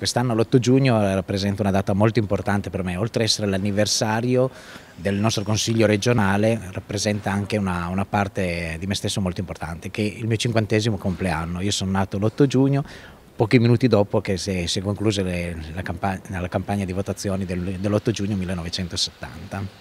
Quest'anno l'8 giugno rappresenta una data molto importante per me, oltre ad essere l'anniversario del nostro Consiglio regionale rappresenta anche una, una, parte di me stesso molto importante, che è il mio cinquantesimo compleanno. Io sono nato l'8 giugno, pochi minuti dopo che si, si è conclusa la, campagna, di votazioni del, dell'8 giugno 1970.